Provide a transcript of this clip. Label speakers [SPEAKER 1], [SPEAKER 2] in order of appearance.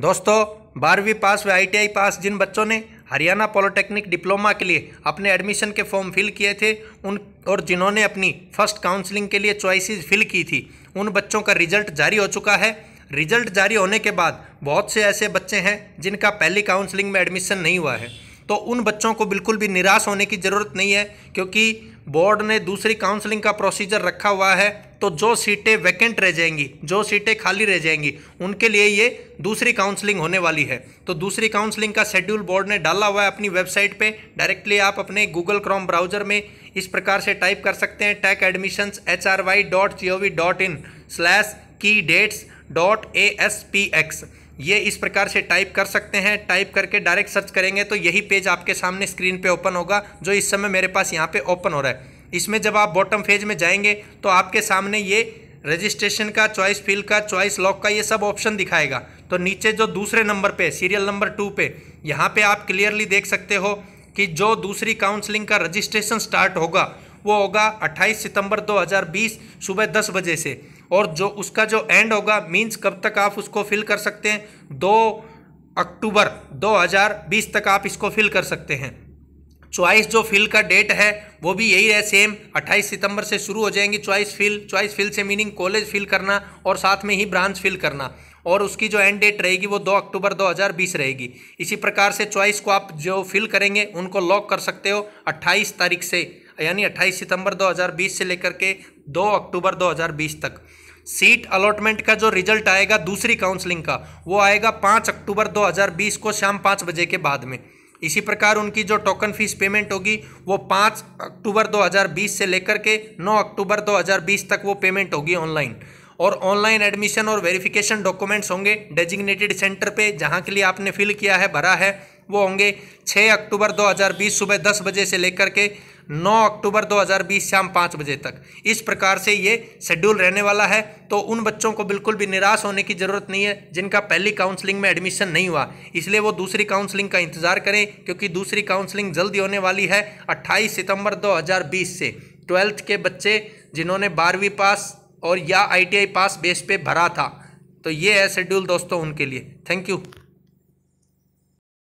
[SPEAKER 1] दोस्तों बारहवीं पास व आईटीआई पास जिन बच्चों ने हरियाणा पॉलिटेक्निक डिप्लोमा के लिए अपने एडमिशन के फॉर्म फिल किए थे उन और जिन्होंने अपनी फर्स्ट काउंसलिंग के लिए चॉइसेस फिल की थी उन बच्चों का रिजल्ट जारी हो चुका है रिजल्ट जारी होने के बाद बहुत से ऐसे बच्चे हैं जिनका पहली काउंसलिंग में एडमिशन नहीं हुआ है तो उन बच्चों को बिल्कुल भी निराश होने की ज़रूरत नहीं है क्योंकि बोर्ड ने दूसरी काउंसलिंग का प्रोसीजर रखा हुआ है तो जो सीटें वैकेंट रह जाएंगी जो सीटें खाली रह जाएंगी उनके लिए ये दूसरी काउंसलिंग होने वाली है तो दूसरी काउंसलिंग का शेड्यूल बोर्ड ने डाला हुआ है अपनी वेबसाइट पे डायरेक्टली आप अपने गूगल क्रॉम ब्राउजर में इस प्रकार से टाइप कर सकते हैं tech admissions H R Y dot G O V dot in slash key dates dot A S P X ये इस प्रकार से टाइप कर सकते हैं टाइप करके डायरेक्ट सर्च करेंगे तो यही पेज आपके सामने स्क्रीन पे ओपन होगा जो इस समय मेरे पास यहाँ पे ओपन हो रहा है इसमें जब आप बॉटम फेज में जाएंगे तो आपके सामने ये रजिस्ट्रेशन का चॉइस फील का चॉइस लॉक का ये सब ऑप्शन दिखाएगा तो नीचे जो दूसरे नंबर पे सीरियल नंबर टू पे यहाँ पे आप क्लियरली देख सकते हो कि जो दूसरी काउंसलिंग का रजिस्ट्रेशन स्टार्ट होगा वो होगा 28 सितंबर 2020 सुबह 10 बजे से और जो उसका जो एंड होगा मींस कब तक आप उसको फिल कर सकते हैं दो अक्टूबर 2020 तक आप इसको फिल कर सकते हैं चॉइस जो फिल का डेट है वो भी यही है सेम 28 सितंबर से शुरू हो जाएंगी चॉइस फिल चॉइस फिल से मीनिंग कॉलेज फिल करना और साथ में ही ब्रांच फिल करना और उसकी जो एंड डेट रहेगी वो 2 अक्टूबर 2020 रहेगी इसी प्रकार से चॉइस को आप जो फिल करेंगे उनको लॉक कर सकते हो 28 तारीख से यानी 28 सितंबर 2020 से लेकर के 2 अक्टूबर 2020 तक सीट अलॉटमेंट का जो रिजल्ट आएगा दूसरी काउंसलिंग का वो आएगा पाँच अक्टूबर 2020 को शाम पाँच बजे के बाद में इसी प्रकार उनकी जो टोकन फीस पेमेंट होगी वो पाँच अक्टूबर 2020 से लेकर के 9 अक्टूबर 2020 तक वो पेमेंट होगी ऑनलाइन और ऑनलाइन एडमिशन और वेरिफिकेशन डॉक्यूमेंट्स होंगे डेजिग्नेटेड सेंटर पे जहाँ के लिए आपने फिल किया है भरा है वो होंगे 6 अक्टूबर 2020 सुबह दस बजे से लेकर के 9 अक्टूबर 2020 शाम पाँच बजे तक इस प्रकार से ये शेड्यूल रहने वाला है तो उन बच्चों को बिल्कुल भी निराश होने की ज़रूरत नहीं है जिनका पहली काउंसलिंग में एडमिशन नहीं हुआ इसलिए वो दूसरी काउंसलिंग का इंतज़ार करें क्योंकि दूसरी काउंसलिंग जल्दी होने वाली है अट्ठाईस सितंबर 2020 से ट्वेल्थ के बच्चे जिन्होंने बारहवीं पास और या आई पास बेस पर भरा था तो ये है शेड्यूल दोस्तों उनके लिए थैंक यू